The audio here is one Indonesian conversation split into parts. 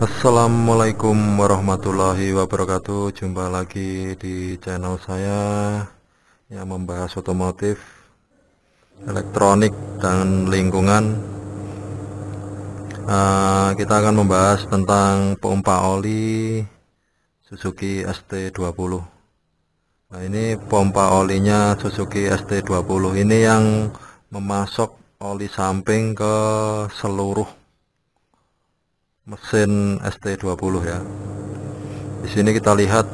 Assalamualaikum warahmatullahi wabarakatuh Jumpa lagi di channel saya Yang membahas otomotif Elektronik dan lingkungan uh, Kita akan membahas tentang pompa oli Suzuki ST20 Nah ini pompa olinya Suzuki ST20 Ini yang memasok oli samping ke seluruh mesin ST20 ya di sini kita lihat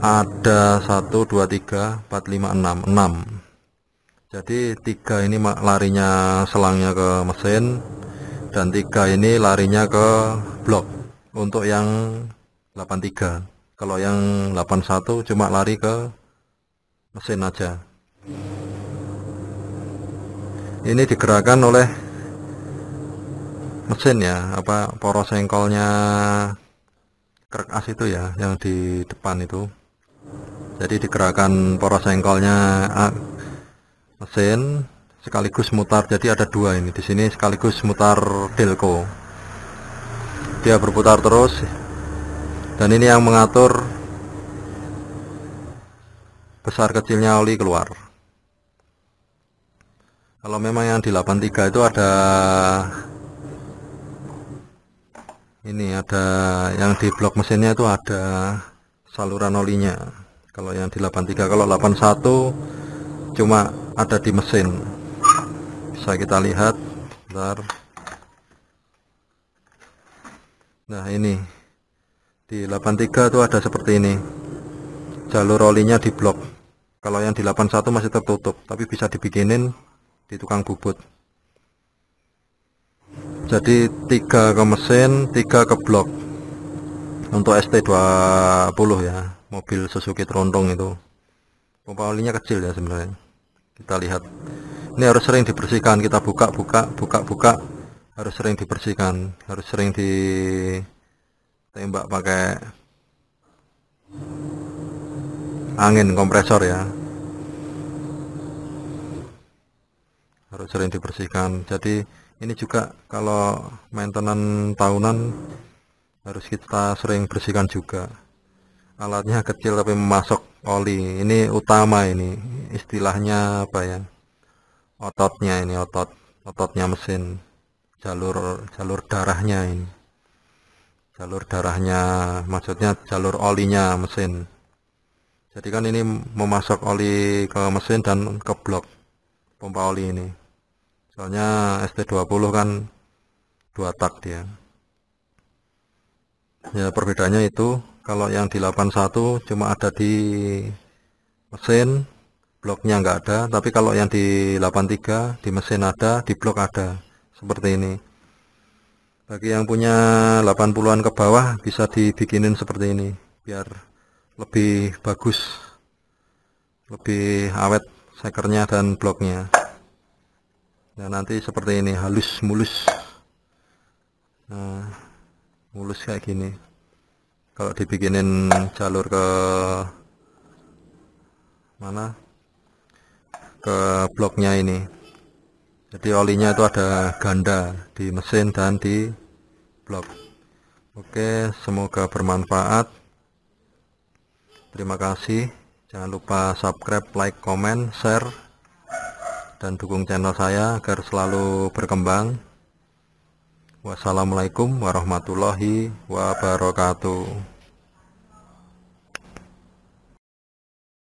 ada 1 2 3 4 5 6 6 jadi tiga ini larinya selangnya ke mesin dan tiga ini larinya ke blok untuk yang 83 kalau yang 81 cuma lari ke mesin aja ini digerakkan oleh mesin ya apa poros engkolnya as itu ya yang di depan itu jadi digerakkan poros engkolnya ah, mesin sekaligus mutar jadi ada dua ini di sini sekaligus mutar delco dia berputar terus dan ini yang mengatur besar kecilnya oli keluar kalau memang yang di 83 itu ada ini ada yang di blok mesinnya itu ada saluran olinya kalau yang di 83 kalau 81 cuma ada di mesin bisa kita lihat bentar nah ini di 83 itu ada seperti ini jalur olinya di blok kalau yang di 81 masih tertutup tapi bisa dibikinin di tukang bubut jadi tiga ke mesin tiga ke blok untuk ST20 ya mobil Suzuki Trontong itu pompa olinya kecil ya sebenarnya kita lihat ini harus sering dibersihkan kita buka buka buka buka harus sering dibersihkan harus sering di tembak pakai angin kompresor ya harus sering dibersihkan jadi ini juga kalau maintenance tahunan harus kita sering bersihkan juga alatnya kecil tapi memasok oli ini utama ini istilahnya apa ya ototnya ini otot ototnya mesin jalur jalur darahnya ini jalur darahnya maksudnya jalur olinya mesin jadi kan ini memasok oli ke mesin dan ke blok pompa oli ini soalnya ST20 kan dua tak dia ya perbedaannya itu kalau yang di 81 cuma ada di mesin bloknya nggak ada tapi kalau yang di 83 di mesin ada di blok ada seperti ini bagi yang punya 80an ke bawah bisa dibikinin seperti ini biar lebih bagus lebih awet sekernya dan bloknya nah nanti seperti ini halus mulus nah mulus kayak gini kalau dibikinin jalur ke mana ke bloknya ini jadi olinya itu ada ganda di mesin dan di blok oke semoga bermanfaat terima kasih jangan lupa subscribe like comment share dan dukung channel saya agar selalu berkembang. Wassalamualaikum warahmatullahi wabarakatuh.